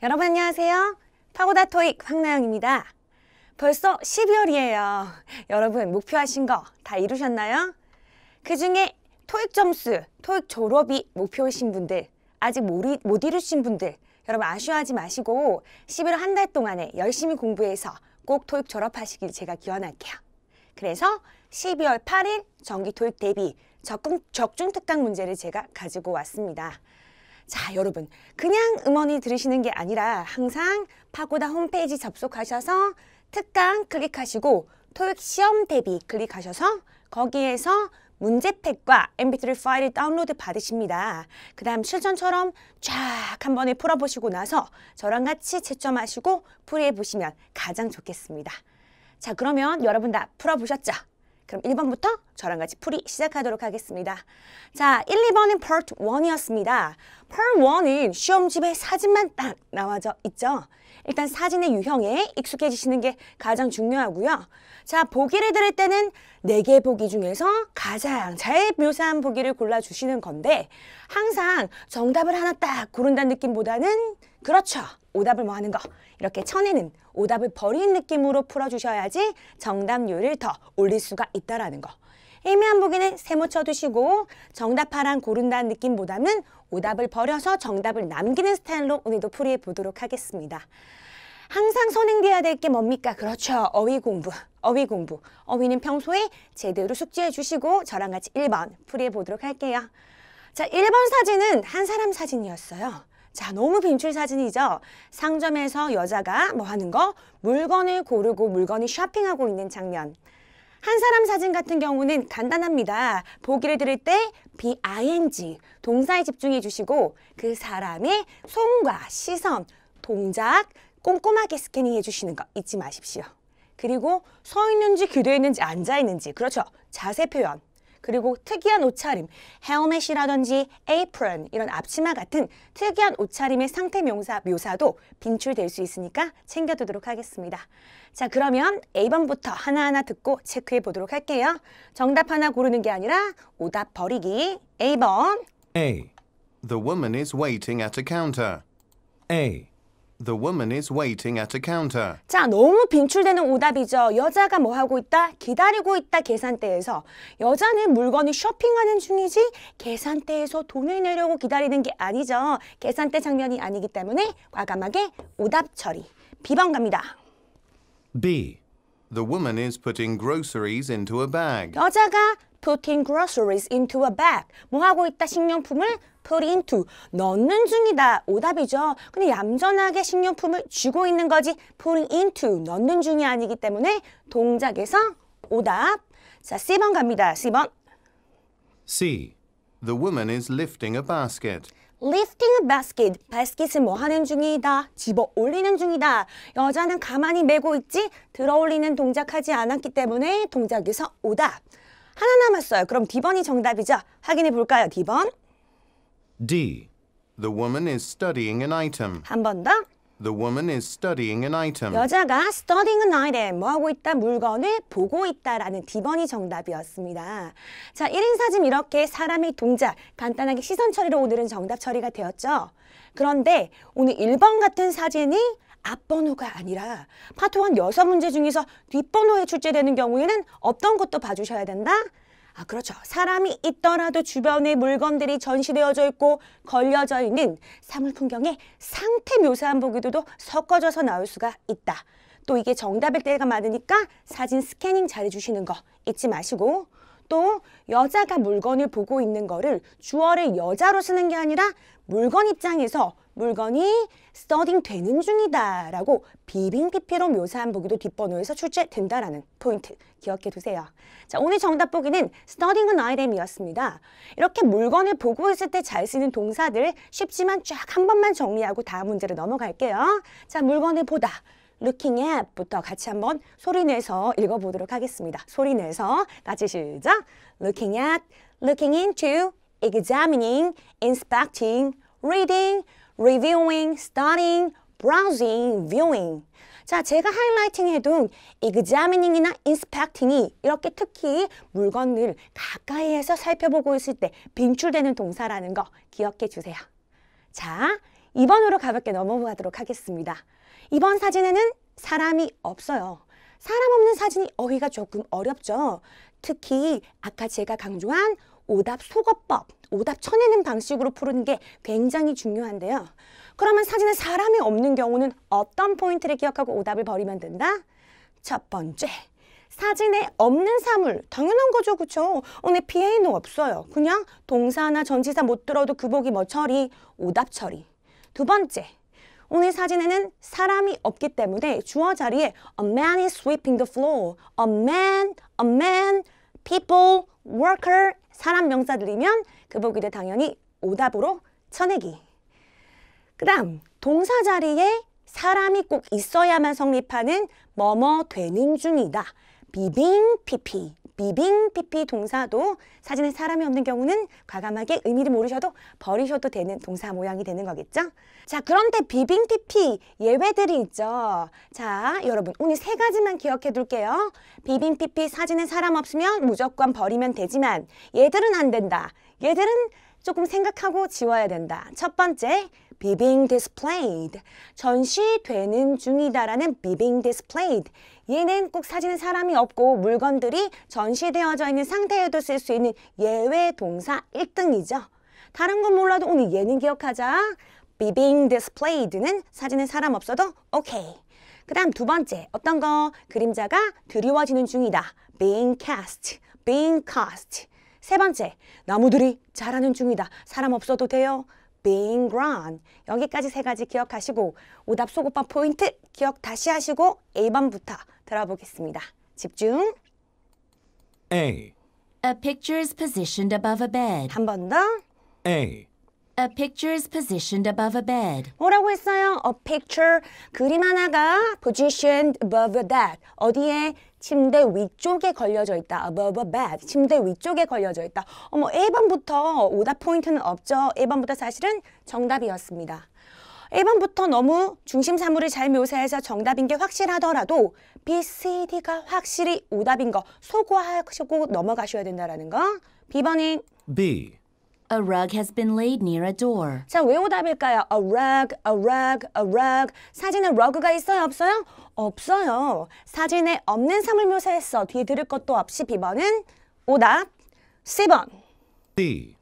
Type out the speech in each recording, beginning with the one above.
여러분 안녕하세요. 파고다 토익 황나영입니다. 벌써 12월이에요. 여러분 목표하신 거 다 이루셨나요? 그 중에 토익 점수, 토익 졸업이 목표이신 분들, 아직 못, 못 이루신 분들, 여러분 아쉬워하지 마시고 11월 한 달 동안에 열심히 공부해서 꼭 토익 졸업하시길 제가 기원할게요. 그래서 12월 8일 정기 토익 대비 적중 특강 문제를 제가 가지고 왔습니다. 자, 여러분. 그냥 음원이 들으시는 게 아니라 항상 파고다 홈페이지 접속하셔서 특강 클릭하시고 토익 시험 대비 클릭하셔서 거기에서 문제팩과 mp3 파일을 다운로드 받으십니다. 그 다음 실전처럼 쫙 한 번에 풀어보시고 나서 저랑 같이 채점하시고 풀이해보시면 가장 좋겠습니다. 자 그러면 여러분 다 풀어보셨죠? 그럼 1번부터 저랑 같이 풀이 시작하도록 하겠습니다. 자, 1, 2번은 part 1이었습니다. part 1은 시험집에 사진만 딱 나와져 있죠. 일단 사진의 유형에 익숙해지시는 게 가장 중요하고요. 자, 보기를 들을 때는 네 개 보기 중에서 가장 잘 묘사한 보기를 골라주시는 건데 항상 정답을 하나 딱 고른다는 느낌보다는 그렇죠. 오답을 뭐 하는 거 이렇게 쳐내는 오답을 버린 느낌으로 풀어주셔야지 정답률을 더 올릴 수가 있다라는 거. 애매한 보기는 세모 쳐두시고 정답 하랑 고른다는 느낌보다는 오답을 버려서 정답을 남기는 스타일로 오늘도 풀이해 보도록 하겠습니다. 항상 선행돼야 될 게 뭡니까? 그렇죠. 어휘 공부, 어휘 공부. 어휘는 평소에 제대로 숙지해 주시고 저랑 같이 1번 풀이해 보도록 할게요. 자, 1번 사진은 한 사람 사진이었어요. 자, 너무 빈출 사진이죠? 상점에서 여자가 뭐 하는 거? 물건을 고르고 물건이 쇼핑하고 있는 장면. 한 사람 사진 같은 경우는 간단합니다. 보기를 들을 때 BING 동사에 집중해 주시고 그 사람의 손과 시선, 동작 꼼꼼하게 스캐닝해 주시는 거 잊지 마십시오. 그리고 서 있는지 기대 있는지 앉아 있는지 그렇죠. 자세 표현. 그리고 특이한 옷차림, 헬멧이라든지 에이프런 이런 앞치마 같은 특이한 옷차림의 상태 명사 묘사도 빈출될 수 있으니까 챙겨두도록 하겠습니다. 자 그러면 A번부터 하나하나 듣고 체크해 보도록 할게요. 정답 하나 고르는 게 아니라 오답 버리기. A번 A. The woman is waiting at a counter. A. The woman is waiting at a counter. 자, 너무 빈출되는 오답이죠. 여자가 뭐 하고 있다? 기다리고 있다 계산대에서. 여자는 물건을 쇼핑하는 중이지 계산대에서 돈을 내려고 기다리는 게 아니죠. 계산대 장면이 아니기 때문에 과감하게 오답 처리. 비번 갑니다. B. The woman is putting groceries into a bag. 여자가 putting groceries into a bag. 뭐 하고 있다? 식료품을 put into. 넣는 중이다. 오답이죠. 근데 얌전하게 식료품을 쥐고 있는 거지. putting into. 넣는 중이 아니기 때문에 동작에서 오답. 자, C번 갑니다. C번. C. The woman is lifting a basket. lifting a basket. 바스킷을 뭐 하는 중이다. 집어 올리는 중이다. 여자는 가만히 메고 있지 들어 올리는 동작하지 않았기 때문에 동작에서 오답. 하나 남았어요. 그럼 D번이 정답이죠? 확인해 볼까요? D번. D. The woman is studying an item. 한 번 더. The woman is studying an item. 여자가 studying an item, 뭐 하고 있다, 물건을 보고 있다라는 D번이 정답이었습니다. 자, 1인 사진 이렇게 사람의 동작, 간단하게 시선 처리로 오늘은 정답 처리가 되었죠. 그런데 오늘 1번 같은 사진이 앞번호가 아니라 파트 원 여섯 문제 중에서 뒷번호에 출제되는 경우에는 어떤 것도 봐주셔야 된다. 아 그렇죠. 사람이 있더라도 주변에 물건들이 전시되어져 있고 걸려져 있는 사물 풍경의 상태 묘사한 보기도도 섞어져서 나올 수가 있다. 또 이게 정답일 때가 많으니까 사진 스캐닝 잘해주시는 거 잊지 마시고 또 여자가 물건을 보고 있는 거를 주어를 여자로 쓰는 게 아니라 물건 입장에서 물건이 스터딩 되는 중이다 라고 비빙 PP로 묘사한 보기도 뒷번호에서 출제된다라는 포인트 기억해 두세요. 자, 오늘 정답 보기는 스터딩은 아이템이었습니다. 이렇게 물건을 보고 있을 때 잘 쓰는 동사들 쉽지만 쫙 한 번만 정리하고 다음 문제로 넘어갈게요. 자, 물건을 보다. looking at부터 같이 한번 소리 내서 읽어보도록 하겠습니다. 소리 내서 같이 시작. looking at, looking into, examining, inspecting, reading, reviewing, studying, browsing, viewing. 자, 제가 하이라이팅 해둔 examining이나 inspecting이 이렇게 특히 물건을 가까이에서 살펴보고 있을 때 빈출되는 동사라는 거 기억해 주세요. 자, 이번으로 가볍게 넘어가도록 하겠습니다. 이번 사진에는 사람이 없어요. 사람 없는 사진이 어휘가 조금 어렵죠. 특히 아까 제가 강조한 오답 소거법, 오답 쳐내는 방식으로 푸는 게 굉장히 중요한데요. 그러면 사진에 사람이 없는 경우는 어떤 포인트를 기억하고 오답을 버리면 된다? 첫 번째, 사진에 없는 사물 당연한 거죠 그쵸 오늘 어, 비에이 없어요 그냥 동사나 전치사 못 들어도 그 보기 뭐 처리 오답 처리 두 번째 오늘 사진에는 사람이 없기 때문에 주어 자리에 a man is sweeping the floor a man, a man, people, worker 사람 명사 들이면그 보기를 당연히 오답으로 쳐내기. 그 다음 동사 자리에 사람이 꼭 있어야만 성립하는 뭐뭐 되는 중이다. 비빙, 피피, 비빙 피피 동사도 사진에 사람이 없는 경우는 과감하게 의미를 모르셔도 버리셔도 되는 동사 모양이 되는 거겠죠? 자, 그런데 비빙 피피 예외들이 있죠. 자, 여러분 오늘 세 가지만 기억해 둘게요. 비빙 피피 사진에 사람 없으면 무조건 버리면 되지만 얘들은 안 된다. 얘들은 조금 생각하고 지워야 된다. 첫 번째, 비빙 디스플레이드. 전시되는 중이다라는 비빙 디스플레이드. 얘는 꼭 사진에 사람이 없고 물건들이 전시되어져 있는 상태에도 쓸 수 있는 예외 동사 1등이죠. 다른 건 몰라도 오늘 얘는 기억하자. being displayed는 사진에 사람 없어도 오케이. 그 다음 두 번째 어떤 거 그림자가 드리워지는 중이다. being cast, being cast. 세 번째, 나무들이 자라는 중이다. 사람 없어도 돼요. being grown 여기까지 세 가지 기억하시고 오답 소곱밥 포인트 기억 다시 하시고 A번부터 들어보겠습니다. 집중. A. A picture is positioned above a bed. 한 번 더. A. A picture is positioned above a bed. 뭐라고 했어요? A picture 그림 하나가 positioned above that 어디에 침대 위쪽에 걸려져 있다. above a bed 침대 위쪽에 걸려져 있다. 어머 1번부터 오답 포인트는 없죠. 1번부터 사실은 정답이었습니다. 1번부터 너무 중심 사물을 잘 묘사해서 정답인 게 확실하더라도 B, C, D가 확실히 오답인 거 소고하시고 넘어가셔야 된다라는 거. B번인 B. A rug has been laid near a door. 자, 왜 오답일까요? A rug, a rug, a rug. 사진에 rug가 있어요, 없어요? 없어요. 사진에 없는 사물 묘사했어. 뒤에 들을 것도 없이 비번은 오답 10번. C.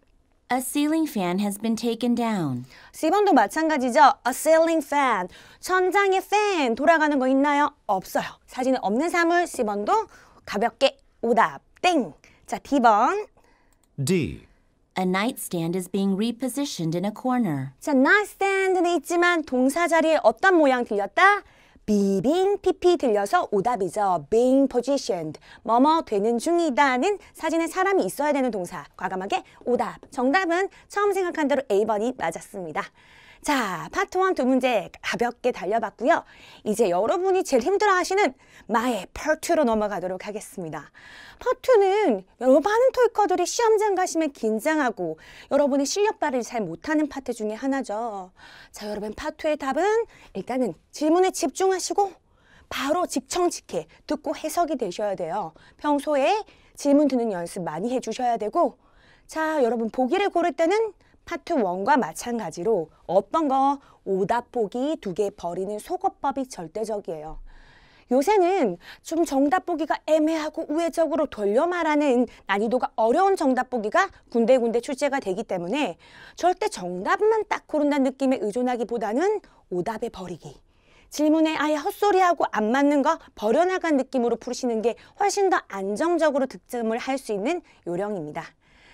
A ceiling fan has been taken down. C번도 마찬가지죠. A ceiling fan. 천장에 fan 돌아가는 거 있나요? 없어요. 사진에 없는 사물 C번도 가볍게 오답 땡. 자, D번. D. A nightstand is being repositioned in a corner. 자, nightstand는 있지만 동사 자리에 어떤 모양 들렸다? being pp 들려서 오답이죠. being positioned. 뭐뭐 되는 중이다는 사진에 사람이 있어야 되는 동사. 과감하게 오답. 정답은 처음 생각한 대로 A번이 맞았습니다. 자, 파트 1 두 문제 가볍게 달려봤고요. 이제 여러분이 제일 힘들어하시는 마의 파트로 넘어가도록 하겠습니다. 파트는 여러 많은 토익커들이 시험장 가시면 긴장하고 여러분의 실력 발휘를 잘 못하는 파트 중에 하나죠. 자, 여러분 파트의 답은 일단은 질문에 집중하시고 바로 직청직해 듣고 해석이 되셔야 돼요. 평소에 질문 듣는 연습 많이 해주셔야 되고 자, 여러분 보기를 고를 때는 파트 원과 마찬가지로 어떤 거 오답보기 두 개 버리는 소거법이 절대적이에요. 요새는 좀 정답 보기가 애매하고 우회적으로 돌려 말하는 난이도가 어려운 정답 보기가 군데군데 출제가 되기 때문에 절대 정답만 딱 고른다는 느낌에 의존하기보다는 오답에 버리기. 질문에 아예 헛소리하고 안 맞는 거 버려나간 느낌으로 풀으시는 게 훨씬 더 안정적으로 득점을 할 수 있는 요령입니다.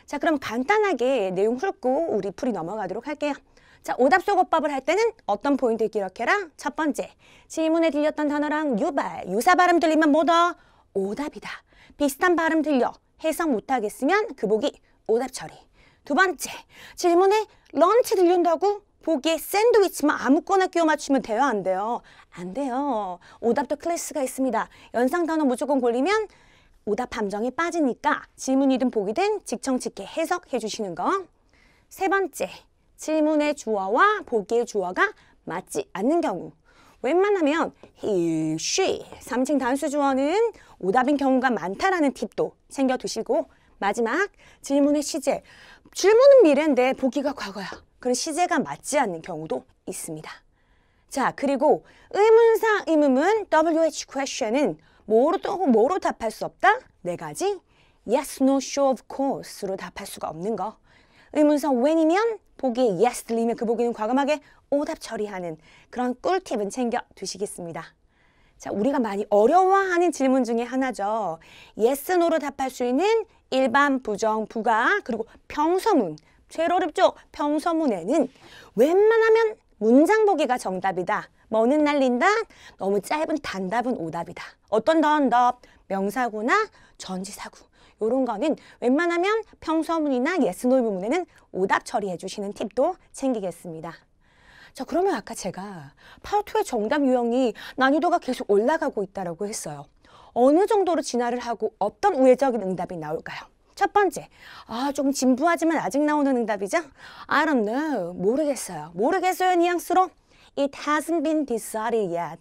자, 그럼 간단하게 내용 훑고 우리 풀이 넘어가도록 할게요. 자, 오답 속어법을 할 때는 어떤 포인트 기억해라? 첫 번째, 질문에 들렸던 단어랑 유발, 유사 발음 들리면 뭐다? 오답이다. 비슷한 발음 들려 해석 못하겠으면 그 보기 오답 처리. 두 번째, 질문에 런치 들린다고 보기에 샌드위치만 아무거나 끼워 맞추면 돼요? 안 돼요? 안 돼요. 오답도 클래스가 있습니다. 연상 단어 무조건 골리면 오답 함정에 빠지니까 질문이든 보기든 직청직계 해석해 주시는 거. 세 번째, 질문의 주어와 보기의 주어가 맞지 않는 경우. 웬만하면 he, she, 3층 단수 주어는 오답인 경우가 많다라는 팁도 챙겨두시고 마지막 질문의 시제, 질문은 미래인데 보기가 과거야. 그런 시제가 맞지 않는 경우도 있습니다. 자, 그리고 의문사 의문문 WH question은 뭐로 뭐로 답할 수 없다? 네 가지. Yes, no, sure, of course로 답할 수가 없는 거. 의문사 when이면 보기에 yes 들리면 그 보기는 과감하게 오답 처리하는 그런 꿀팁은 챙겨 두시겠습니다. 자, 우리가 많이 어려워하는 질문 중에 하나죠. yes, no로 답할 수 있는 일반, 부정, 부가, 그리고 평서문. 제일 어렵죠? 평서문에는 웬만하면 문장 보기가 정답이다. 뭐는 날린다? 너무 짧은 단답은 오답이다. 어떤 단더 명사구나 전지사구. 요런 거는 웬만하면 평서문이나 예스노이 부문에는 오답 처리해 주시는 팁도 챙기겠습니다. 자 그러면 아까 제가 파트의 정답 유형이 난이도가 계속 올라가고 있다고 했어요. 어느 정도로 진화를 하고 어떤 우회적인 응답이 나올까요? 첫 번째, 아, 좀 진부하지만 아직 나오는 응답이죠? I don't know, 모르겠어요. 모르겠어요 뉘앙스로 It hasn't been decided yet.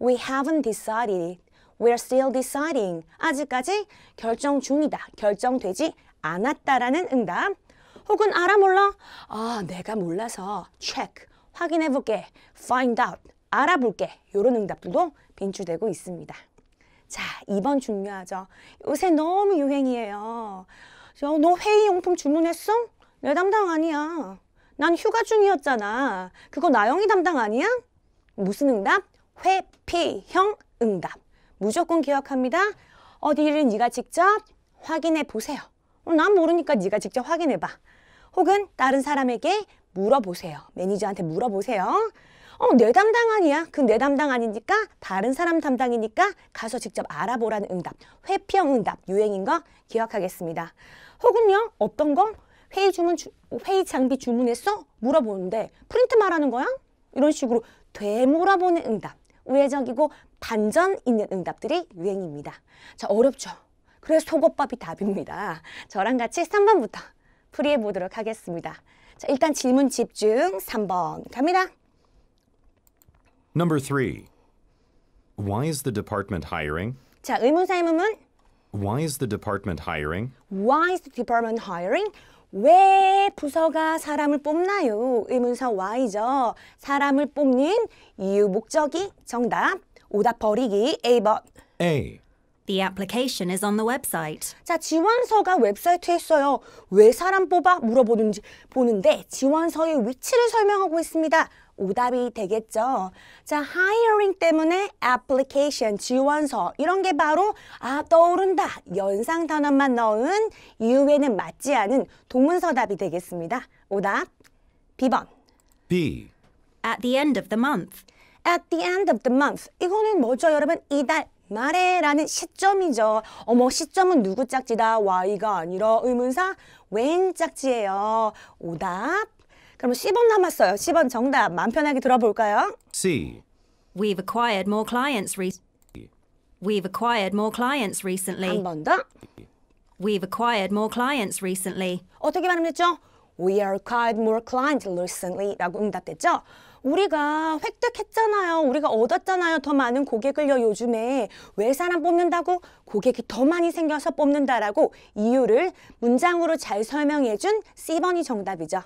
We haven't decided We're still deciding. 아직까지 결정 중이다. 결정되지 않았다라는 응답. 혹은 알아 몰라? 아, 내가 몰라서 check. 확인해 볼게. find out. 알아볼게. 요런 응답들도 빈출되고 있습니다. 자, 2번 중요하죠. 요새 너무 유행이에요. 너 회의용품 주문했어? 내 담당 아니야. 난 휴가 중이었잖아. 그거 나영이 담당 아니야? 무슨 응답? 회피형 응답. 무조건 기억합니다. 어디를 네가 직접 확인해 보세요. 어, 난 모르니까 네가 직접 확인해 봐. 혹은 다른 사람에게 물어보세요. 매니저한테 물어보세요. 어, 내 담당 아니야. 그 내 담당 아니니까 다른 사람 담당이니까 가서 직접 알아보라는 응답. 회피형 응답 유행인 거 기억하겠습니다. 혹은요. 어떤 거? 회의 주문 주, 회의 장비 주문했어? 물어보는데 프린트 말하는 거야? 이런 식으로 되물어보는 응답, 우회적이고 반전 있는 응답들이 유행입니다. 자, 어렵죠? 그래서 속옷밥이 답입니다. 저랑 같이 3번부터 풀이해 보도록 하겠습니다. 자, 일단 질문 집중 3번 갑니다. Number 3. Why is the department hiring? 자, 의문사의 문은 Why is the department hiring? Why is the department hiring? 왜 부서가 사람을 뽑나요? 의문사 Y죠. 사람을 뽑는 이유, 목적이 정답. 오답 버리기 A번. A. The application is on the website. 자, 지원서가 웹사이트에 있어요. 왜 사람 뽑아 물어보는지 보는데 지원서의 위치를 설명하고 있습니다. 오답이 되겠죠. 자, hiring 때문에 application, 지원서 이런 게 바로 아 떠오른다, 연상 단어만 넣은 이후에는 맞지 않은 동문서답이 되겠습니다. 오답 B번. B. At the end of the month. At the end of the month. 이거는 뭐죠, 여러분? 이달 말에라는 시점이죠. 어머 시점은 누구 짝지다? Y가 아니라 의문사 웬 짝지예요. 오답 그럼 10원 남았어요. 10원 정답 마음 편하게 들어볼까요? C. We've acquired more clients re We've acquired more clients recently. 한번 더. We've acquired more clients recently. 어떻게 발음했죠? We acquired more clients recently 라고 응답됐죠? 우리가 획득했잖아요. 우리가 얻었잖아요. 더 많은 고객을요. 요즘에 왜 사람 뽑는다고 고객이 더 많이 생겨서 뽑는다라고 이유를 문장으로 잘 설명해 준 C번이 정답이죠.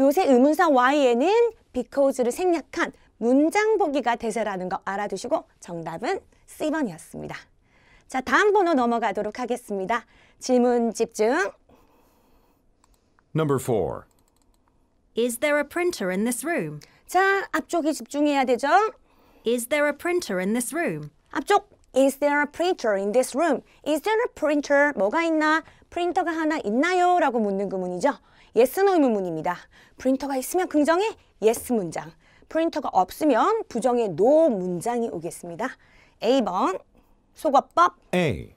요새 의문사 Y에는 because를 생략한 문장 보기가 대세라는 거 알아두시고 정답은 C번이었습니다. 자, 다음 번호 넘어가도록 하겠습니다. 질문 집중. Number 4. Is there a printer in this room? 자, 앞쪽에 집중해야 되죠. Is there a printer in this room? 앞쪽 Is there a printer in this room? Is there a printer? 뭐가 있나? 프린터가 하나 있나요? 라고 묻는 구문이죠. yes, no 의문문입니다. 프린터가 있으면 긍정의 yes 문장. 프린터가 없으면 부정의 no 문장이 오겠습니다. A번 속어법 A.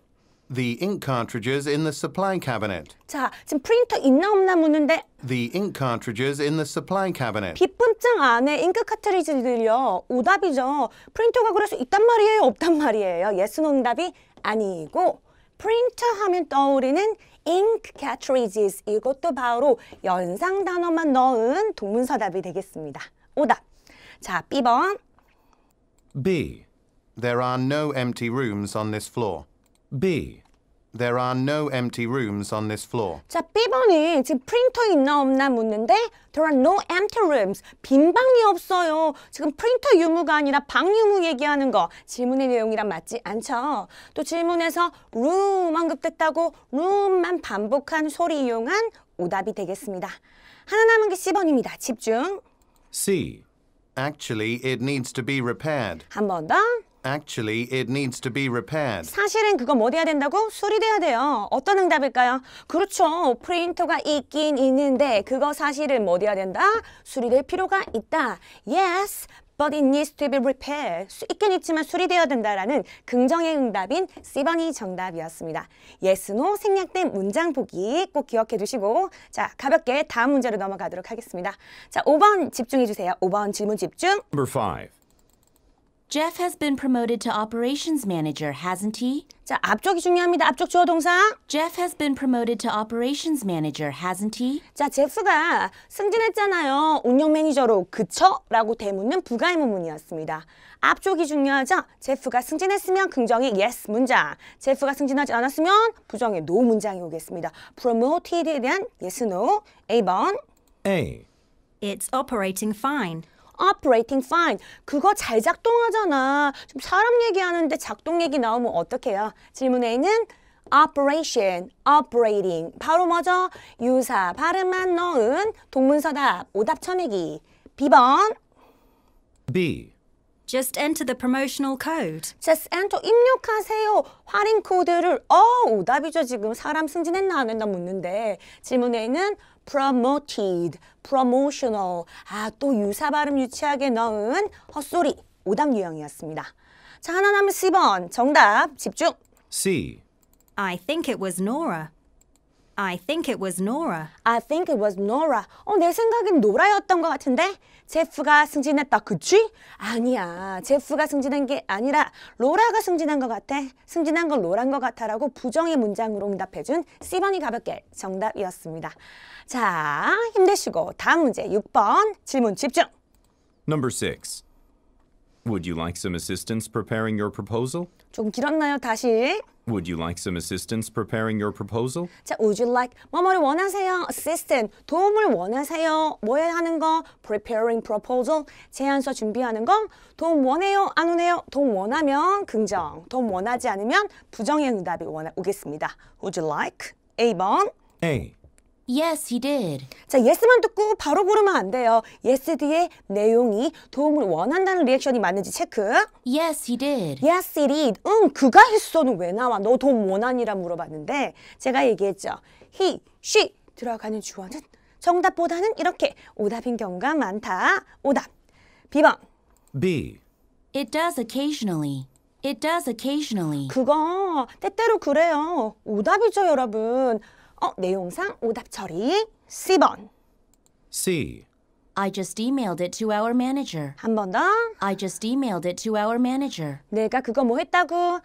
the ink cartridges in the supply cabinet. 자, 지금 프린터 있나 없나 묻는데 The ink cartridges in the supply cabinet. 비품장 안에 잉크 카트리지들요. 오답이죠. 프린터가 그래서 있단 말이에요, 없단 말이에요. yes, n 답이 아니고 프린터 하면 떠오르는 ink c a r t 이것도 바로 연상 단어만 넣은 동문서답이 되겠습니다. 오답. 자, B번. B. There are no empty rooms on this floor. B. There are no empty rooms on this floor. 자, B번이 지금 프린터 있나 없나 묻는데 There are no empty rooms. 빈 방이 없어요. 지금 프린터 유무가 아니라 방 유무 얘기하는 거 질문의 내용이랑 맞지 않죠? 또 질문에서 room 언급됐다고 room만 반복한 소리 이용한 오답이 되겠습니다. 하나 남은 게 C번입니다. 집중. C. Actually, it needs to be repaired. 한 번 더. Actually, it needs to be repaired. 사실은 그건 뭐 돼야 된다고? 수리돼야 돼요. 어떤 응답일까요? 그렇죠. 프린터가 있긴 있는데 그거 사실은 뭐 돼야 된다? 수리될 필요가 있다. Yes, but it needs to be repaired. 있긴 있지만 수리되어야 된다라는 긍정의 응답인 C번이 정답이었습니다. yes, no 생략된 문장 보기 꼭 기억해 두시고 자 가볍게 다음 문제로 넘어가도록 하겠습니다. 자 5번 집중해 주세요. 5번 질문 집중. Number five. Jeff has been promoted to operations manager, hasn't he? 자, 앞쪽이 중요합니다. 앞쪽 주어 동사. Jeff has been promoted to operations manager, hasn't he? 자, 제프가 승진했잖아요. 운영 매니저로 그쵸? 라고 대묻는 부가의문문이었습니다. 앞쪽이 중요하죠? 제프가 승진했으면 긍정의 yes 문장, 제프가 승진하지 않았으면 부정의 no 문장이 오겠습니다. promoted에 대한 yes, no. A번. A. It's operating fine. operating fine. 그거 잘 작동하잖아. 좀 사람 얘기하는데 작동 얘기 나오면 어떡해요? 질문에는 operation, operating. 바로 뭐죠? 유사, 발음만 넣은 동문서답, 오답 쳐내기. B번. B. Just enter the promotional code. Just enter 입력하세요. 할인 코드를 어 오답이죠 지금 사람 승진했나 안 했나 묻는데 질문에는 promoted, promotional. 아, 또 유사 발음 유치하게 넣은 헛소리. 오답 유형이었습니다. 자, 하나 남은 10번. 정답 집중. C. I think it was Nora. I think it was Nora. I think it was Nora. 어, 내 생각엔 노라였던 것 같은데? 제프가 승진했다, 그치? 아니야, 제프가 승진한 게 아니라 로라가 승진한 것 같아. 승진한 건 로란 것 같아라고 부정의 문장으로 응답해준 C번이 가볍게 정답이었습니다. 자, 힘내시고 다음 문제 6번 질문 집중. Number 6. Would you like some assistance preparing your proposal? 좀 길었나요, 다시? Would you like some assistance preparing your proposal? 자, would you like 뭐뭐를 원하세요? assistant 도움을 원하세요? 뭐에 하는 거? preparing proposal 제안서 준비하는 거? 도움 원해요? 안 원해요? 도움 원하면 긍정, 도움 원하지 않으면 부정의 응답이 오겠습니다. Would you like? A번 A. Yes, he did. 자, yes만 듣고 바로 부르면안 돼요. yes 뒤에 내용이 도움을 원한다는 리액션이 맞는지 체크. Yes, he did. Yes, he did. 응, 그가 했어는 왜 나와? 너 도움 원한이라 물어봤는데 제가 얘기했죠. he, she 들어가는 주어는 정답보다는 이렇게 오답인 경우가 많다. 오답. 비번 B. It does occasionally. It does occasionally. 그거 때때로 그래요. 오답이죠, 여러분. 어, 내용상 오답 처리. C번. C. I just emailed it to our manager. 한 번 더. I just emailed it to our manager. 내가 그거 뭐 했다고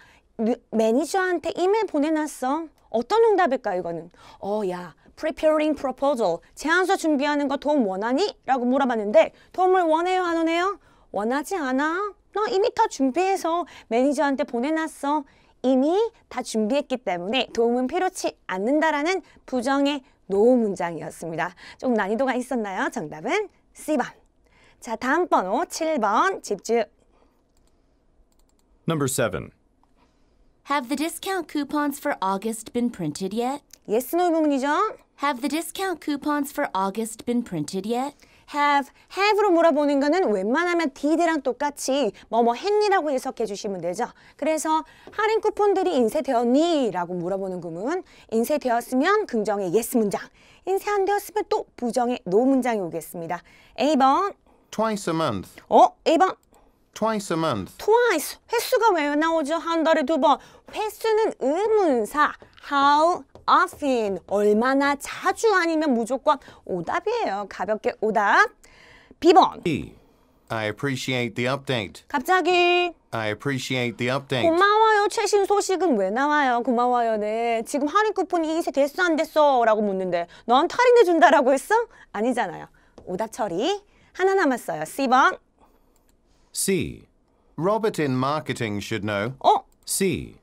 매니저한테 이메일 보내놨어. 어떤 응답일까 이거는? 어, 야, preparing proposal, 제안서 준비하는 거 도움 원하니? 라고 물어봤는데 도움을 원해요, 안 원해요? 원하지 않아. 너 이미 다 준비해서 매니저한테 보내놨어. 이미 다 준비했기 때문에 도움은 필요치 않는다라는 부정의 노 문장이었습니다. 좀 난이도가 있었나요? 정답은 C번. 자, 다음 번호 7번 집중. Number 7. Have the discount coupons for August been printed yet? Yes, no 의문문이죠. Have the discount coupons for August been printed yet? have. have로 물어보는 거는 웬만하면 did랑 똑같이 뭐 뭐 했니라고 뭐 해석해 주시면 되죠. 그래서 할인 쿠폰들이 인쇄되었니? 라고 물어보는 구문. 인쇄되었으면 긍정의 yes 문장. 인쇄 안 되었으면 또 부정의 no 문장이 오겠습니다. A번. twice a month. 어? A번. twice a month. twice 횟수가 왜 나오죠? 한 달에 두 번. 횟수는 의문사 how often 얼마나 자주 아니면 무조건 오답이에요. 가볍게 오답. 비번 e. I appreciate the update. 갑자기 I appreciate the update. 고마워요. 최신 소식은 왜 나와요? 고마워요. 네. 지금 할인 쿠폰이 인세 됐어 안 됐어? 라고 묻는데 넌 할인해 준다라고 했어? 아니잖아요. 오답 처리. 하나 남았어요. C번. C. Robert in marketing should know. 어? C.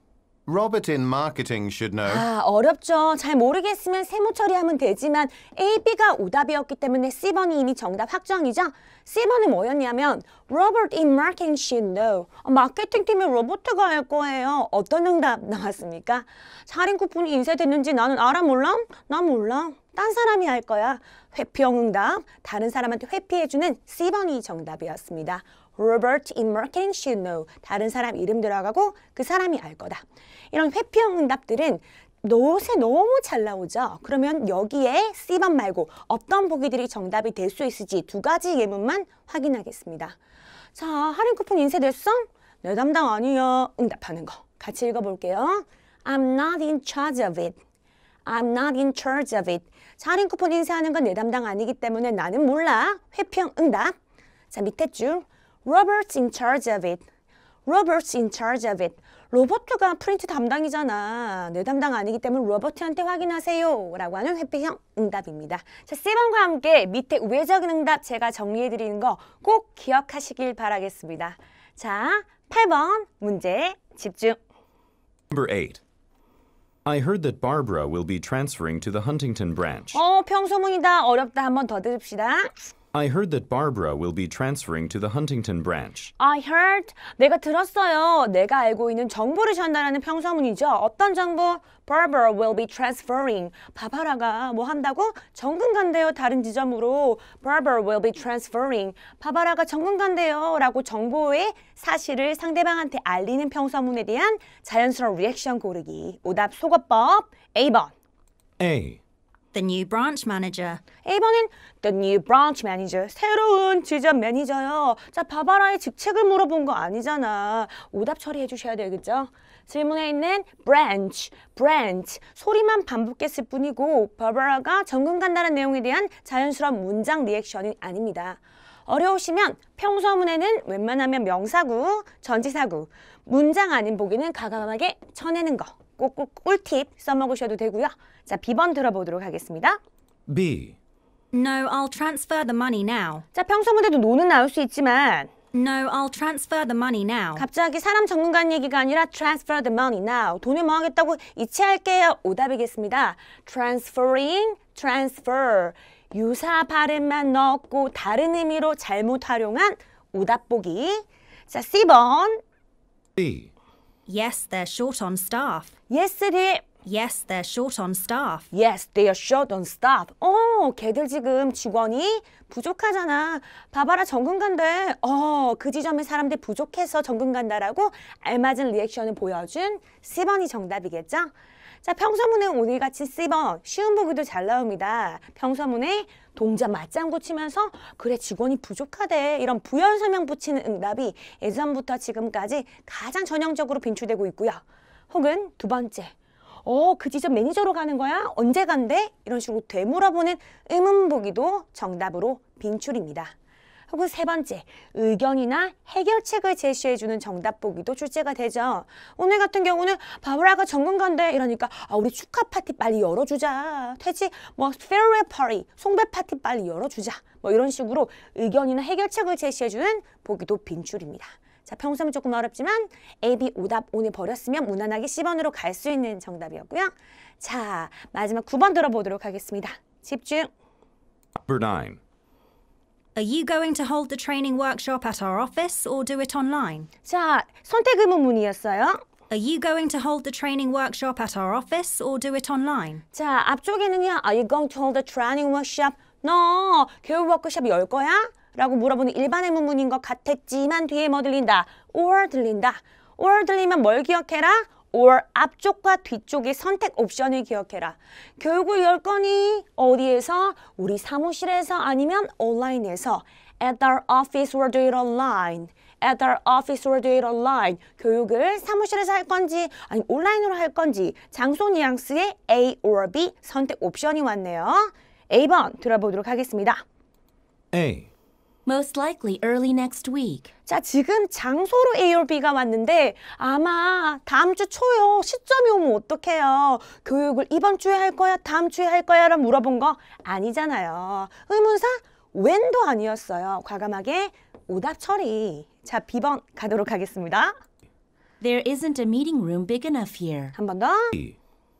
Robert in marketing should know. 아, 어렵죠. 잘 모르겠으면 세무 처리하면 되지만 A, B가 오답이었기 때문에 C번이 이미 정답 확정이죠. C번은 뭐였냐면 Robert in marketing should know. 아, 마케팅팀의 로버트가 할 거예요. 어떤 정답 나왔습니까? 살인 쿠폰이 인쇄됐는지 나는 알아 몰라? 나 몰라. 딴 사람이 할 거야. 회피형 응답. 다른 사람한테 회피해주는 C번이 정답이었습니다. Robert e. in marketing should know. 다른 사람 이름 들어가고 그 사람이 알 거다. 이런 회피형 응답들은 노새 너무 잘 나오죠? 그러면 여기에 C번 말고 어떤 보기들이 정답이 될 수 있을지 두 가지 예문만 확인하겠습니다. 자, 할인 쿠폰 인쇄됐어? 내 네, 담당 아니야. 응답하는 거. 같이 읽어볼게요. I'm not in charge of it. I'm not in charge of it. 자, 할인 쿠폰 인쇄하는 건 내 담당 아니기 때문에 나는 몰라. 회피형 응답. 자, 밑에 줄. Robert's in charge of it. Robert's in charge of it. 로버트가 프린트 담당이잖아. 내 담당 아니기 때문에 로버트한테 확인하세요. 라고 하는 회피형 응답입니다. 자, C번과 함께 밑에 우회적인 응답 제가 정리해드리는 거 꼭 기억하시길 바라겠습니다. 자, 8번 문제 집중. Number 8. I heard that Barbara will be transferring to the Huntington branch. 어, 평소문이다. 어렵다. 한번더 들읍시다. I heard that Barbara will be transferring to the Huntington branch. I heard. 내가 들었어요. 내가 알고 있는 정보를 전달하는 평서문이죠. 어떤 정보? Barbara will be transferring. 바바라가 뭐 한다고? 전근 간대요. 다른 지점으로. Barbara will be transferring. 바바라가 전근 간대요. 라고 정보의 사실을 상대방한테 알리는 평서문에 대한 자연스러운 리액션 고르기. 오답 속어법 A번. A. the new branch manager. 1번은 the new branch manager, 새로운 지점 매니저요. 자, 바바라의 직책을 물어본 거 아니잖아. 오답 처리해 주셔야 되겠죠? 질문에 있는 branch, branch 소리만 반복했을 뿐이고 바바라가 전근 간다는 내용에 대한 자연스러운 문장 리액션이 아닙니다. 어려우시면 평소문에는 웬만하면 명사구, 전지사구 문장 아닌 보기는 가감하게 쳐내는 거. 꼭꼭 꿀팁 써먹으셔도 되고요. 자, B번 들어보도록 하겠습니다. B. No, I'll transfer the money now. 자, 평소 무대도 노는 나올 수 있지만 No, I'll transfer the money now. 갑자기 사람 전문가는 얘기가 아니라 transfer the money now. 돈을 뭐 하겠다고 이체할게요. 오답이겠습니다. transferring, transfer. 유사 발음만 넣었고 다른 의미로 잘못 활용한 오답 보기. 자, C번. B. Yes, they're short on staff. Yes, it is. Yes, they're short on staff. Yes, they are short on staff. 어, 걔들 지금 직원이 부족하잖아. 봐봐라, 정근 간대. 어, 그 지점에 사람들 부족해서 정근 간다라고 알맞은 리액션을 보여준 10번이 정답이겠죠? 자, 평서문에 오늘 같이 10번 쉬운 보기도 잘 나옵니다. 평서문에 동자 맞장구 치면서 그래 직원이 부족하대 이런 부연 설명 붙이는 응답이 예전부터 지금까지 가장 전형적으로 빈출되고 있고요. 혹은 두 번째 어, 그 지점 매니저로 가는 거야? 언제 간대? 이런 식으로 되물어보는 의문 보기도 정답으로 빈출입니다. 혹은 세 번째, 의견이나 해결책을 제시해주는 정답 보기도 출제가 되죠. 오늘 같은 경우는 바브라가 전문가인데 이러니까 아, 우리 축하 파티 빨리 열어주자. 퇴치, 뭐, 페어웨 파티, 송배 파티 빨리 열어주자. 뭐 이런 식으로 의견이나 해결책을 제시해주는 보기도 빈출입니다. 자, 평소면 조금 어렵지만 A, B 오답 오늘 버렸으면 무난하게 10번으로 갈 수 있는 정답이었고요. 자, 마지막 9번 들어보도록 하겠습니다. 집중! 9. Are you going to hold the training workshop at our office or do it online? 자, 선택 의문문이었어요. Are you going to hold the training workshop at our office or do it online? 자, 앞쪽에는요. Are you going to hold the training workshop? No, 교육 워크숍 열 거야? 라고 물어보는 일반 의문문인 것 같았지만 뒤에 뭐 들린다? or 들린다. or 들리면 뭘 기억해라? or 앞쪽과 뒤쪽의 선택 옵션을 기억해라. 교육을 열 거니 어디에서? 우리 사무실에서 아니면 온라인에서 at our office or do it online. at our office or do it online. 교육을 사무실에서 할 건지 아니 온라인으로 할 건지 장소 뉘앙스의 A or B 선택 옵션이 왔네요. A번 들어보도록 하겠습니다. A. most likely early next week. 자, 지금 장소로 AOB가 왔는데 아마 다음 주 초요. 시점이 오면 어떡해요. 교육을 이번 주에 할 거야, 다음 주에 할 거야 라고 물어본 거 아니잖아요. 의문사 when도 아니었어요. 과감하게 오답 처리. 자, B번 가도록 하겠습니다. There isn't a meeting room big enough here. 한 번 더.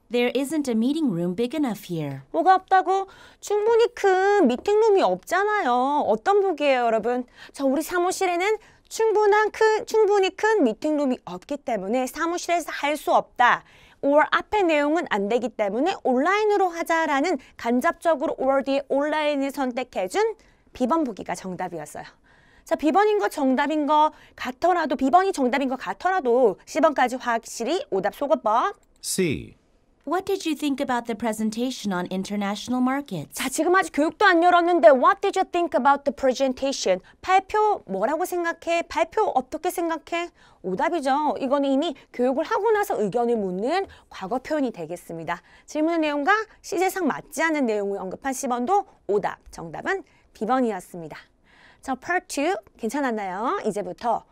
There isn't a meeting room big enough here. 뭐가 없다고? 충분히 큰 그 미팅룸이 없잖아요. 어떤 부기예요 여러분? 저 우리 사무실에는 충분한 큰, 충분히 큰 미팅룸이 없기 때문에 사무실에서 할 수 없다. or 앞에 내용은 안 되기 때문에 온라인으로 하자라는 간접적으로 or 뒤에 온라인을 선택해준 비번 부기가 정답이었어요. 자, 비번인 거 정답인 거 같더라도 비번이 정답인 거 같더라도 10번까지 확실히 오답 속어법 C. What did you think about the presentation on international markets? 자, 지금 아직 교육도 안 열었는데 What did you think about the presentation? 발표 뭐라고 생각해? 발표 어떻게 생각해? 오답이죠. 이건 이미 교육을 하고 나서 의견을 묻는 과거 표현이 되겠습니다. 질문의 내용과 시제상 맞지 않은 내용을 언급한 10번도 오답, 정답은 B번이었습니다. 자, Part 2 괜찮았나요? 이제부터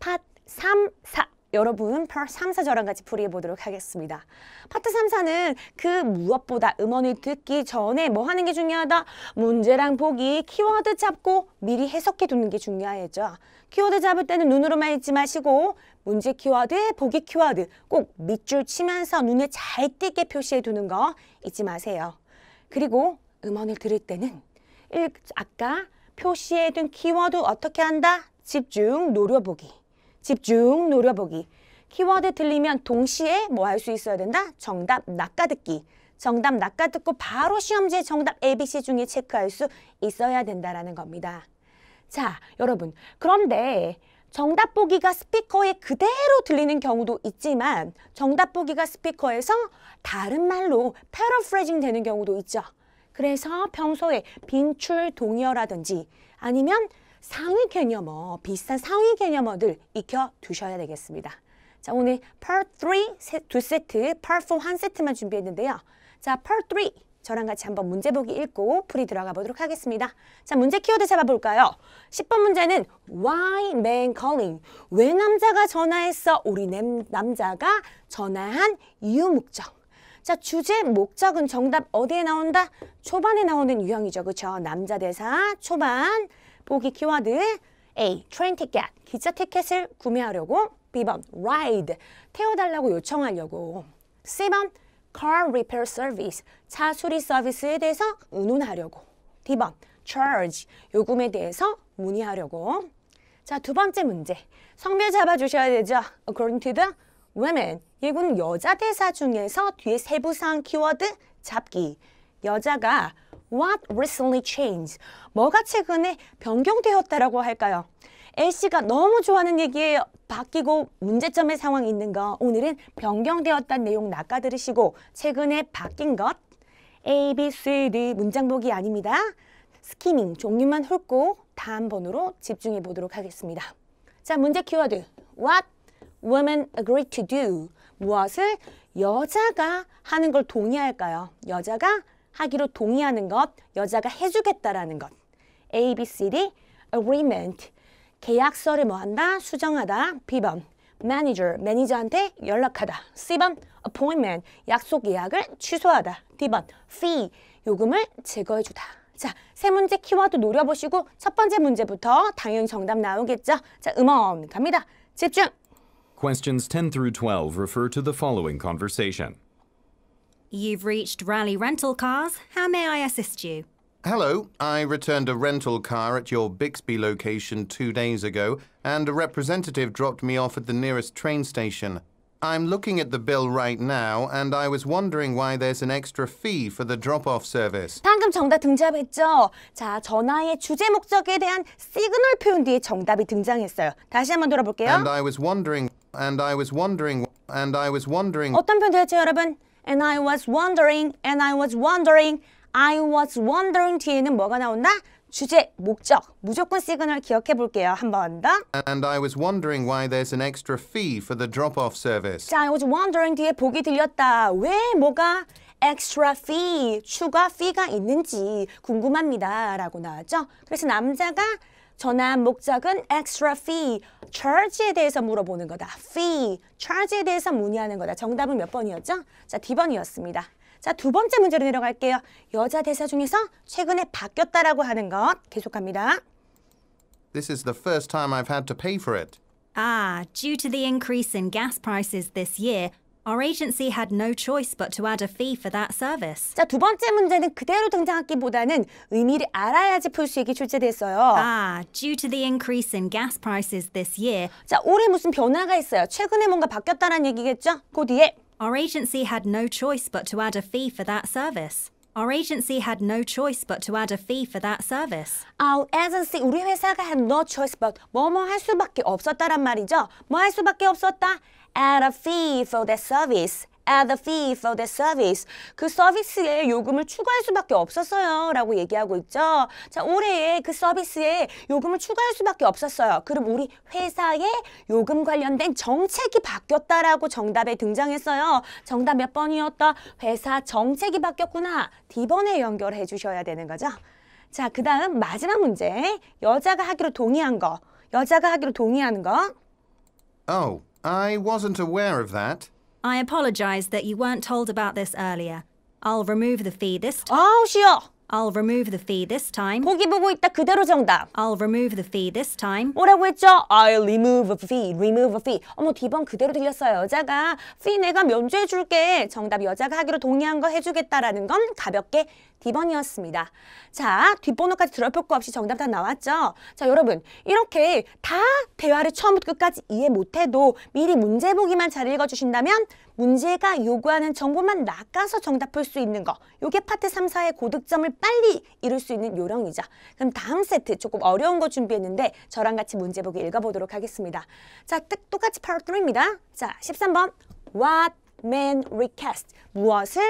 Part 3, 4 여러분 파트 3 4절랑 같이 풀이해 보도록 하겠습니다. 파트 3사는 그 무엇보다 음원을 듣기 전에 뭐 하는 게 중요하다? 문제랑 보기, 키워드 잡고 미리 해석해 두는 게 중요하죠. 키워드 잡을 때는 눈으로만 읽지 마시고 문제 키워드, 보기 키워드 꼭 밑줄 치면서 눈에 잘 띄게 표시해 두는 거 잊지 마세요. 그리고 음원을 들을 때는 아까 표시해 둔 키워드 어떻게 한다? 집중, 노려보기. 집중 노려보기. 키워드 틀리면 동시에 뭐 할 수 있어야 된다? 정답 낚아듣기. 정답 낚아듣고 바로 시험지에 정답 ABC 중에 체크할 수 있어야 된다라는 겁니다. 자, 여러분. 그런데 정답 보기가 스피커에 그대로 들리는 경우도 있지만 정답 보기가 스피커에서 다른 말로 패러프레징 되는 경우도 있죠. 그래서 평소에 빈출 동의어라든지 아니면 상위 개념어, 비슷한 상위 개념어들 익혀 두셔야 되겠습니다. 자, 오늘 part 3 두 세트, part 4 한 세트만 준비했는데요. 자, part 3 저랑 같이 한번 문제 보기 읽고 풀이 들어가 보도록 하겠습니다. 자, 문제 키워드 잡아볼까요? 10번 문제는 Why man calling? 왜 남자가 전화했어? 우리 남자가 전화한 이유 목적. 자, 주제, 목적은 정답 어디에 나온다? 초반에 나오는 유형이죠. 그쵸? 남자 대사 초반 보기 키워드 A. 트레인 티켓, 기차 티켓을 구매하려고 B번 ride, 태워달라고 요청하려고 C번 car repair service, 차 수리 서비스에 대해서 의논하려고 D번 charge, 요금에 대해서 문의하려고 자, 두 번째 문제. 성별 잡아주셔야 되죠. According to the women, 예군 여자 대사 중에서 뒤에 세부상 키워드 잡기. 여자가 What recently changed? 뭐가 최근에 변경되었다라고 할까요? A씨가 너무 좋아하는 얘기예요. 바뀌고 문제점의 상황이 있는 거. 오늘은 변경되었다는 내용 낚아들으시고 최근에 바뀐 것. A, B, C, D 문장 보기 아닙니다. 스키밍 종류만 훑고 다음 번호로 집중해 보도록 하겠습니다. 자, 문제 키워드. What women agree to do. 무엇을 여자가 하는 걸 동의할까요? 여자가 하기로 동의하는 것, 여자가 해주겠다라는 것. A, B, C, D, agreement. 계약서를 뭐한다? 수정하다. B번, manager, 매니저한테 연락하다. C번, appointment, 약속 예약을 취소하다. D번, fee, 요금을 제거해주다. 자, 세 문제 키워드 노려보시고 첫 번째 문제부터 당연히 정답 나오겠죠? 자, 음원 갑니다. 집중! Questions 10 through 12 refer to the following conversation. You've reached Rally Rental Cars. How may I assist you? Hello. I returned a rental car at your Bixby location two days ago, and a representative dropped me off at the nearest train station. I'm looking at the bill right now, and I was wondering why there's an extra fee for the drop-off service. 방금 정답 등장했죠? 자, 전화의 주제 목적에 대한 시그널 표현 뒤에 정답이 등장했어요. 다시 한번 돌아볼게요. And I was wondering, and I was wondering, and I was wondering. 어떤 표현 되었죠, 여러분? And I was wondering, and I was wondering, I was wondering 뒤에는 뭐가 나온다? 주제, 목적, 무조건 시그널 기억해 볼게요. 한번 더. And I was wondering why there's an extra fee for the drop-off service. 자, I was wondering 뒤에 보기 들렸다. 왜 뭐가 extra fee, 추가 fee가 있는지 궁금합니다. 라고 나왔죠? 그래서 남자가 전환 목적은 extra fee, charge에 대해서 물어보는 거다. fee, charge에 대해서 문의하는 거다. 정답은 몇 번이었죠? 자, D번이었습니다. 자, 두 번째 문제로 내려갈게요. 여자 대사 중에서 최근에 바뀌었다라고 하는 것 계속합니다. This is the first time I've had to pay for it. Ah, due to the increase in gas prices this year, Our agency had no choice but to add a fee for that service. 자, 두 번째 문제는 그대로 등장하기보다는 의미를 알아야지 풀 수 있게 출제됐어요. Ah, due to the increase in gas prices this year. 자, 올해 무슨 변화가 있어요. 최근에 뭔가 바뀌었다는 얘기겠죠? 그 뒤에 Our agency had no choice but to add a fee for that service. Our agency had no choice but to add a fee for that service. Our agency, 우리 회사가 had no choice but 뭐 뭐 할 수밖에 없었다란 말이죠. 뭐 할 수밖에 없었다. at a fee for that service. at the fee for the service. 그 서비스에 요금을 추가할 수밖에 없었어요. 라고 얘기하고 있죠. 자, 올해에 그 서비스에 요금을 추가할 수밖에 없었어요. 그럼 우리 회사의 요금 관련된 정책이 바뀌었다라고 정답에 등장했어요. 정답 몇 번이었다? 회사 정책이 바뀌었구나. D번에 연결해 주셔야 되는 거죠. 자, 그 다음 마지막 문제. 여자가 하기로 동의한 거. 여자가 하기로 동의하는 거. Oh. I wasn't aware of that. I apologise that you weren't told about this earlier. I'll remove the fee this time. Oh, sure. I'll remove the fee this time. 보기 보고 있다 그대로 정답. I'll remove the fee this time. 뭐라고 했죠? I'll remove a fee, remove a fee. 어머, 뒤번 그대로 들렸어요. 여자가 fee 내가 면제해줄게. 정답 여자가 하기로 동의한 거 해주겠다라는 건 가볍게 D번이었습니다. 자, 뒷번호까지 드러볼 거 없이 정답 다 나왔죠? 자, 여러분 이렇게 다 대화를 처음부터 끝까지 이해 못해도 미리 문제 보기만 잘 읽어주신다면 문제가 요구하는 정보만 낚아서 정답 풀수 있는 거 요게 파트 3, 4의 고득점을 빨리 이룰 수 있는 요령이죠. 그럼 다음 세트 조금 어려운 거 준비했는데 저랑 같이 문제 보기 읽어보도록 하겠습니다. 자, 똑같이 파트 3입니다. 자, 13번 What man request 무엇을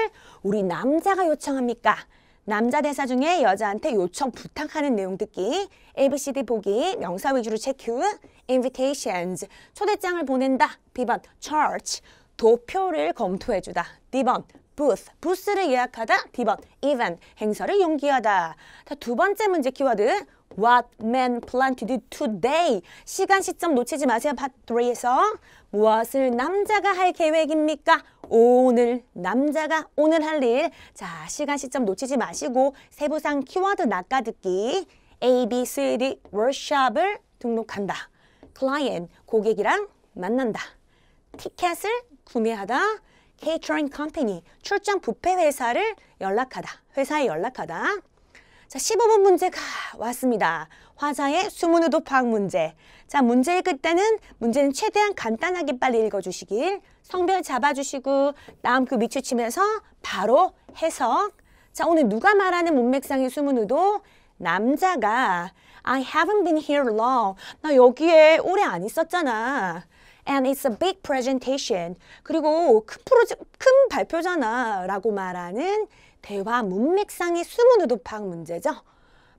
우리 남자가 요청합니까? 남자 대사 중에 여자한테 요청 부탁하는 내용 듣기 ABCD 보기 명사 위주로 체크 invitations 초대장을 보낸다 B번 church 도표를 검토해주다. D번 booth, 부스를 예약하다. D번 event, 행사를 용기하다 자, 두 번째 문제 키워드 What man planted today? 시간 시점 놓치지 마세요. p a r 팟3에서 무엇을 남자가 할 계획입니까? 오늘 남자가 오늘 할 일. 자, 시간 시점 놓치지 마시고 세부상 키워드 낚아듣기 A, B, C, D 워크숍을 등록한다. 클라이언, 고객이랑 만난다. 티켓을 구매하다. catering company, 출장 부페 회사를 연락하다. 회사에 연락하다. 자, 15번 문제가 왔습니다. 화자의 수문우도 파악 문제. 자, 문제의 끝에는 문제는 최대한 간단하게 빨리 읽어주시길. 성별 잡아주시고 다음 그 밑줄 치면서 바로 해석. 자, 오늘 누가 말하는 문맥상의 수문우도 남자가 I haven't been here long. 나 여기에 오래 안 있었잖아. And it's a big presentation. 그리고 큰, 프로제, 큰 발표잖아 라고 말하는 대화 문맥상의 숨은 의도파악 문제죠.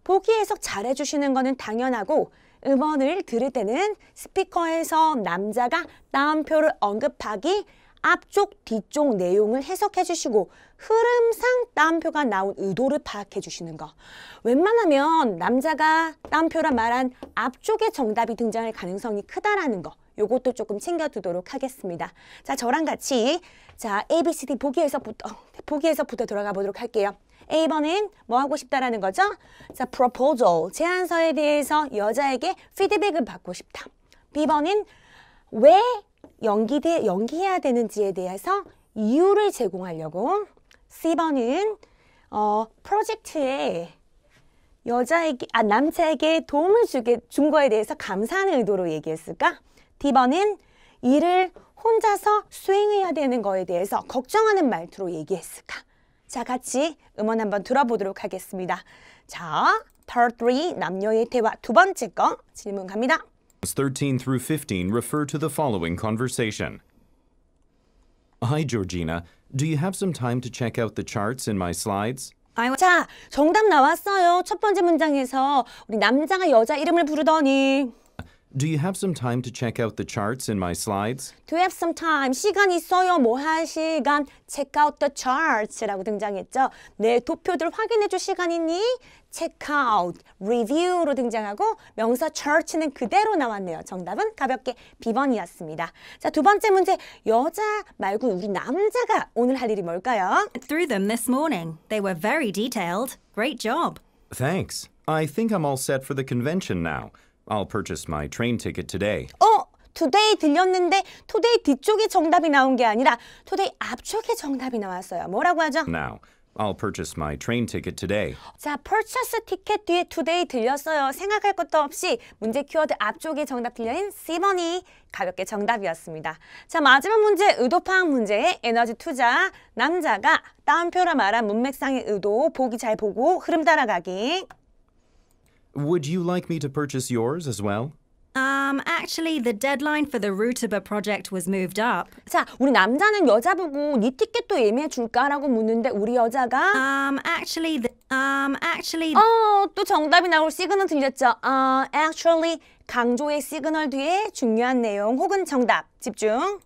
보기 해석 잘해주시는 거는 당연하고 음원을 들을 때는 스피커에서 남자가 따옴표를 언급하기 앞쪽 뒤쪽 내용을 해석해 주시고 흐름상 따옴표가 나온 의도를 파악해 주시는 거 웬만하면 남자가 따옴표라 말한 앞쪽에 정답이 등장할 가능성이 크다라는 거 요것도 조금 챙겨두도록 하겠습니다. 자, 저랑 같이 자 A, B, C, D 보기에서부터 보기에서부터 돌아가 보도록 할게요. A번은 뭐 하고 싶다라는 거죠? 자, proposal, 제안서에 대해서 여자에게 피드백을 받고 싶다. B번은 왜 연기돼, 연기해야 되는지에 대해서 이유를 제공하려고 C번은 어, 프로젝트에 여자에게, 아, 남자에게 도움을 주게, 준 거에 대해서 감사하는 의도로 얘기했을까? D번은 일을 혼자서 수행해야 되는 거에 대해서 걱정하는 말투로 얘기했을까? 자, 같이 음원 한번 들어보도록 하겠습니다. 자, Part 3 남녀의 대화 두 번째 거 질문 갑니다. 13 through 15 refer to the following conversation. Hi, Georgina. Do you have some time to check out the charts in my slides? 아유, 자, 정답 나왔어요. 첫 번째 문장에서 우리 남자가 여자 이름을 부르더니 Do you have some time to check out the charts in my slides? Do you have some time? 시간 있어요. 뭐 할 시간? Check out the charts라고 등장했죠. 내 도표들 확인해 줄 시간 이니 Check out, review로 등장하고 명사 chart는 그대로 나왔네요. 정답은 가볍게 B번이었습니다. 자, 두 번째 문제. 여자 말고 우리 남자가 오늘 할 일이 뭘까요? t h r o u them this morning. They were very detailed. Great job. Thanks. I think I'm all set for the convention now. I'll purchase my train ticket today. 어? today 들렸는데 today 뒤쪽에 정답이 나온 게 아니라 today 앞쪽에 정답이 나왔어요. 뭐라고 하죠? Now, I'll purchase my train ticket today. 자, purchase 티켓 뒤에 today 들렸어요. 생각할 것도 없이 문제 키워드 앞쪽에 정답 들려인 C번이 가볍게 정답이었습니다. 자, 마지막 문제 의도 파악 문제의 에너지 투자. 남자가 따옴표로 말한 문맥상의 의도 보기 잘 보고 흐름 따라가기. Would you like me to purchase yours as well? Um, actually, the deadline for the Rutaba project was moved up. 자, 우리 남자는 여자 보고 네 티켓도 예매해 줄까라고 묻는데 우리 여자가 Um, actually, the, um, actually, 어, 또 정답이 나올 시그널 들렸죠. 어, actually 강조의 시그널 뒤에 중요한 내용 혹은 정답 집중.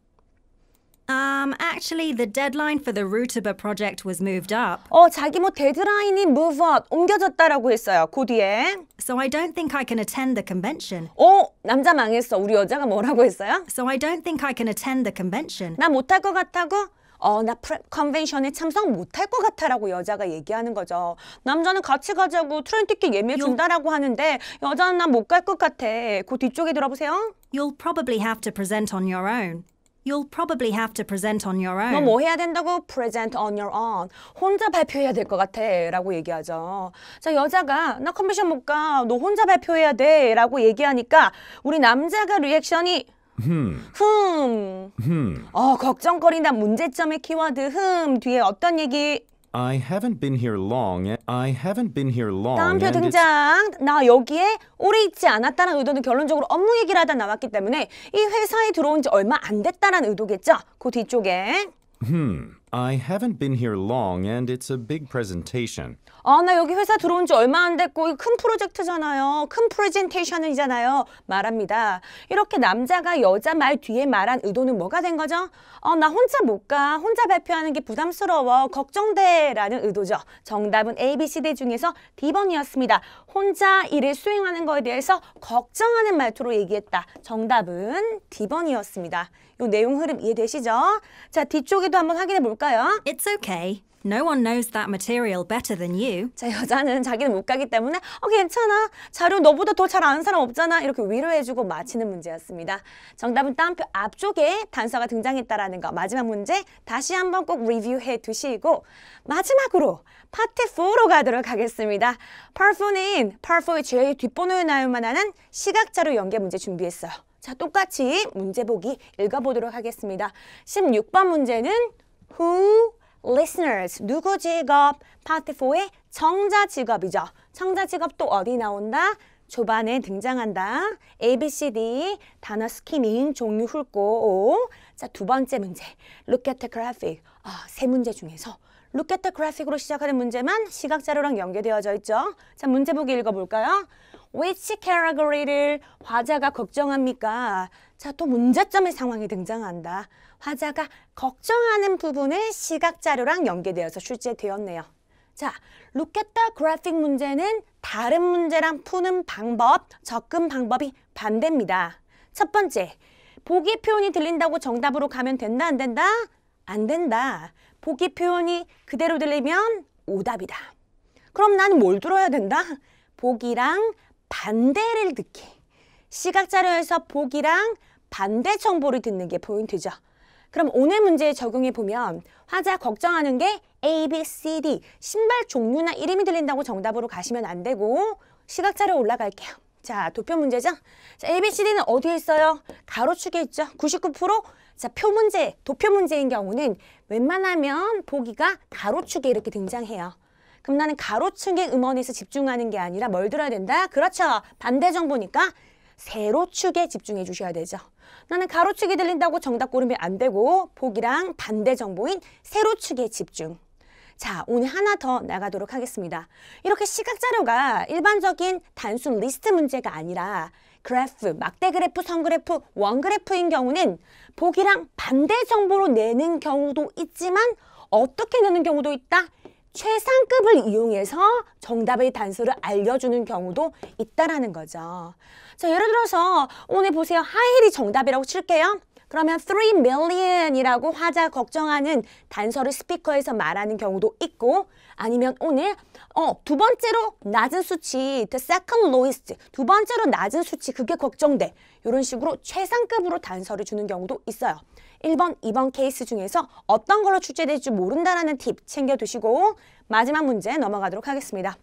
Um, actually, the deadline for the Rutaba project was moved up. 어, 자기 뭐 데드라인이 move up, 옮겨졌다라고 했어요. 그 뒤에. So I don't think I can attend the convention. 어, 남자 망했어. 우리 여자가 뭐라고 했어요? So I don't think I can attend the convention. 나 못할 것 같다고? 어, 나 컨벤션에 참석 못할 것 같아라고 여자가 얘기하는 거죠. 남자는 같이 가자고 트렌티켓 예매 준다라고 하는데 여자는 나못갈 것 같아. 그 뒤쪽에 들어보세요. You'll probably have to present on your own. You'll probably have to present on your own. 너뭐 해야 된다고? Present on your own. 혼자 발표해야 될 것 같아. 라고 얘기하죠. 자, 여자가 나 컨벤션 못 가. 너 혼자 발표해야 돼. 라고 얘기하니까 우리 남자가 리액션이 흠. 흠. 흠. 어, 걱정거리나 문제점의 키워드 흠 뒤에 어떤 얘기 I haven't been here long. I haven't been here long. 다음표 등장. 나 여기에 오래 있지 않았다는 의도는 결론적으로 업무 얘기를 하다 나왔기 때문에 이 회사에 들어온 지 얼마 안 됐다는 의도겠죠. 그 뒤쪽에. Hmm. I haven't been here long and it's a big presentation. 아, 나 여기 회사 들어온 지 얼마 안 됐고 이큰 프로젝트잖아요. 큰 프레젠테이션이잖아요. 말합니다. 이렇게 남자가 여자 말 뒤에 말한 의도는 뭐가 된 거죠? 어, 나 혼자 못 가. 혼자 발표하는 게 부담스러워. 걱정돼. 라는 의도죠. 정답은 A, B, C, D 중에서 D번이었습니다. 혼자 일을 수행하는 거에 대해서 걱정하는 말투로 얘기했다. 정답은 D번이었습니다. 이 내용 흐름 이해되시죠? 자, 뒤쪽에도 한번 확인해 볼까요? It's okay. No one knows that material better than you. 자, 여자는 자기는 못 가기 때문에 어, 괜찮아. 자료 너보다 더 잘 아는 사람 없잖아. 이렇게 위로해주고 마치는 문제였습니다. 정답은 따옴표 앞쪽에 단서가 등장했다라는 거. 마지막 문제 다시 한번 꼭 리뷰해 두시고 마지막으로 파트 4로 가도록 하겠습니다. 파포는 파포의 제일 뒷번호에 나올 만한 시각자료 연계 문제 준비했어요. 자, 똑같이 문제 보기 읽어보도록 하겠습니다. 16번 문제는 who listeners 누구 직업? 파트 4의 정자 직업이죠. 정자 직업도 어디 나온다? 조반에 등장한다. A, B, C, D 단어 스키닝 종류 훑고 오. 자, 두 번째 문제. Look at the graphic. 아, 세 문제 중에서 Look at the graphic으로 시작하는 문제만 시각자료랑 연계되어져 있죠. 자, 문제 보기 읽어볼까요? Which category를 화자가 걱정합니까? 자, 또 문제점의 상황이 등장한다. 화자가 걱정하는 부분을 시각자료랑 연계되어서 출제되었네요. 자, 루케타 그래픽 문제는 다른 문제랑 푸는 방법, 접근 방법이 반대입니다. 첫 번째, 보기 표현이 들린다고 정답으로 가면 된다, 안 된다? 안 된다. 보기 표현이 그대로 들리면 오답이다. 그럼 난 뭘 들어야 된다? 보기랑 반대를 듣게 시각자료에서 보기랑 반대 정보를 듣는 게 포인트죠. 그럼 오늘 문제 에 적용해 보면 화자 걱정하는 게 A, B, C, D 신발 종류나 이름이 들린다고 정답으로 가시면 안 되고 시각자로 올라갈게요. 자, 도표 문제죠? 자, A, B, C, D는 어디에 있어요? 가로축에 있죠? 99%? 자, 표 문제, 도표 문제인 경우는 웬만하면 보기가 가로축에 이렇게 등장해요. 그럼 나는 가로축의 음원에서 집중하는 게 아니라 뭘 들어야 된다? 그렇죠. 반대정 보니까 세로축에 집중해 주셔야 되죠. 나는 가로축이 들린다고 정답 고르면 안 되고 보기랑 반대 정보인 세로축에 집중. 자, 오늘 하나 더 나가도록 하겠습니다. 이렇게 시각 자료가 일반적인 단순 리스트 문제가 아니라 그래프, 막대 그래프, 선 그래프, 원 그래프인 경우는 보기랑 반대 정보로 내는 경우도 있지만 어떻게 내는 경우도 있다? 최상급을 이용해서 정답의 단서를 알려주는 경우도 있다라는 거죠. 자, 예를 들어서 오늘 보세요. 하일이 정답이라고 칠게요. 그러면 3 million이라고 화자 걱정하는 단서를 스피커에서 말하는 경우도 있고 아니면 오늘 어, 두 번째로 낮은 수치 the second lowest 두 번째로 낮은 수치 그게 걱정돼 이런 식으로 최상급으로 단서를 주는 경우도 있어요. 1번, 2번 케이스 중에서 어떤 걸로 출제될지 모른다라는 팁 챙겨두시고 마지막 문제 넘어가도록 하겠습니다.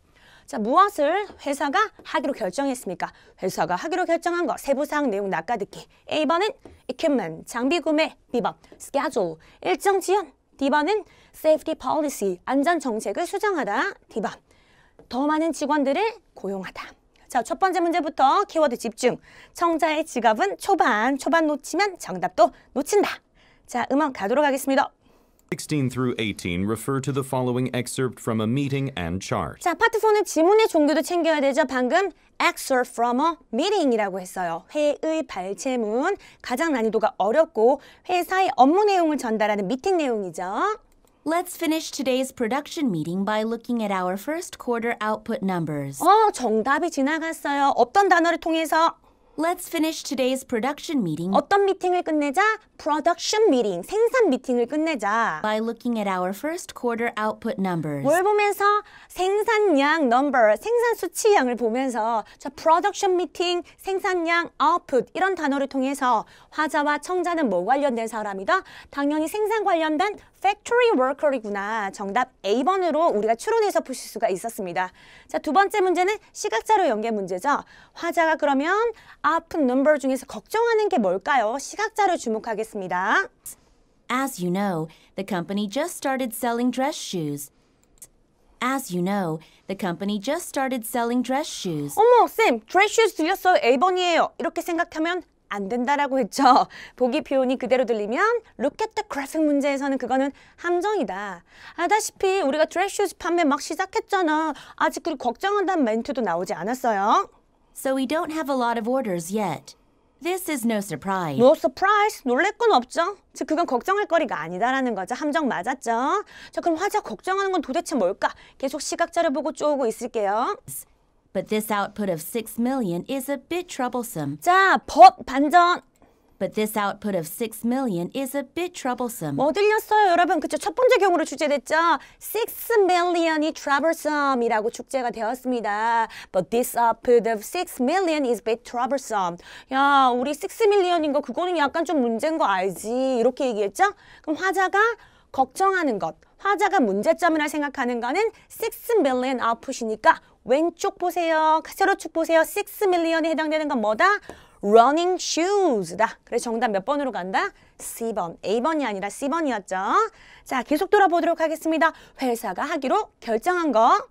자, 무엇을 회사가 하기로 결정했습니까? 회사가 하기로 결정한 거 세부사항 내용 낚아듣기. A번은 equipment, 장비 구매. B번 schedule, 일정 지연. D번은 safety policy, 안전 정책을 수정하다. D번 더 많은 직원들을 고용하다. 자, 첫 번째 문제부터 키워드 집중. 청자의 지갑은 초반, 초반 놓치면 정답도 놓친다. 자, 음악 가도록 하겠습니다. 16 through 18 refer to the following excerpt from a meeting and chart. 자, 파트 4는 지문의 종교도 챙겨야 되죠. 방금 excerpt from a meeting이라고 했어요. 회의 발췌문, 가장 난이도가 어렵고 회사의 업무 내용을 전달하는 미팅 내용이죠. Let's finish today's production meeting by looking at our first quarter output numbers. 어, 정답이 지나갔어요. 어떤 단어를 통해서? Let's finish today's production meeting 어떤 미팅을 끝내자? Production meeting, 생산 미팅을 끝내자. by looking at our first quarter output numbers. 뭘 보면서? 생산량 number, 생산 수치량을 보면서 자, production meeting, 생산량 output 이런 단어를 통해서 화자와 청자는 뭐 관련된 사람이다? 당연히 생산 관련된 factory worker이구나. 정답 A번으로 우리가 추론해서 보실 수가 있었습니다. 자, 두 번째 문제는 시각자료 연계 문제죠. 화자가 그러면 앞은 number 중에서 걱정하는 게 뭘까요? 시각자료 주목하겠습니다. As you know, the company just started selling dress shoes. As you know, the company just started selling dress shoes. 어머, 쌤, dress shoes 들렸어요. A번이에요. 이렇게 생각하면 안 된다라고 했죠. 보기 표현이 그대로 들리면 look at the graphic 문제에서는 그거는 함정이다. 아다시피 우리가 드레스슈즈 판매 막 시작했잖아. 아직 그 걱정한다는 멘트도 나오지 않았어요. So we don't have a lot of orders yet. This is no surprise. No surprise. 놀랄 건 없죠. 즉 그건 걱정할 거리가 아니다라는 거죠. 함정 맞았죠. 자 그럼 화자 걱정하는 건 도대체 뭘까? 계속 시각자료 보고 쪼고 있을게요. But this output of 6 million is a bit troublesome. 자, 법 반전. But this output of 6 million is a bit troublesome. 뭐 들렸어요, 여러분? 그쵸? 첫 번째 경우로 출제됐죠? 6 million이 troublesome이라고 축제가 되었습니다. But this output of 6 million is a bit troublesome. 야, 우리 6 million인 거 그거는 약간 좀 문제인 거 알지? 이렇게 얘기했죠? 그럼 화자가 걱정하는 것, 화자가 문제점이라 생각하는 거는 6 million output이니까 왼쪽 보세요. 세로 축 보세요. 6 million에 해당되는 건 뭐다? running shoes다. 그래서 정답 몇 번으로 간다? C번. A번이 아니라 C번이었죠. 자, 계속 돌아보도록 하겠습니다. 회사가 하기로 결정한 거.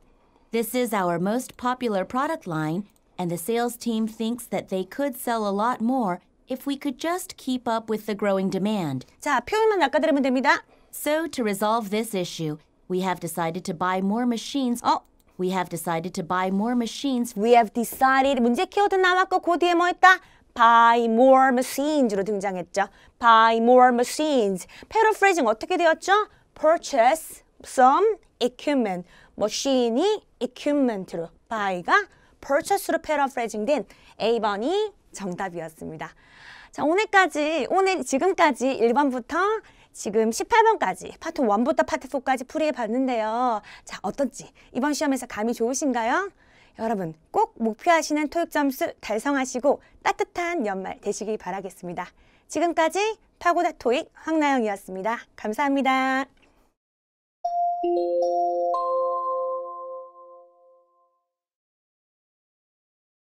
This is our most popular product line and the sales team thinks that they could sell a lot more if we could just keep up with the growing demand. 자, 표현만 낚아들으면 됩니다. So to resolve this issue, we have decided to buy more machines. 어, We have decided to buy more machines. We have decided 문제 키워드 나왔고 그 뒤에 뭐 했다? buy more machines로 등장했죠. buy more machines. paraphrasing 어떻게 되었죠? purchase some equipment. m a c 머신이 equipment로 buy가 purchase로 paraphrasing 된 A번이 정답이었습니다. 자, 오늘까지, 오늘 지금까지 1번부터 지금 18번까지 파트 1부터 파트 4까지 풀이해 봤는데요. 자, 어떤지 이번 시험에서 감이 좋으신가요? 여러분 꼭 목표하시는 토익 점수 달성하시고 따뜻한 연말 되시길 바라겠습니다. 지금까지 파고다 토익 황나영이었습니다. 감사합니다.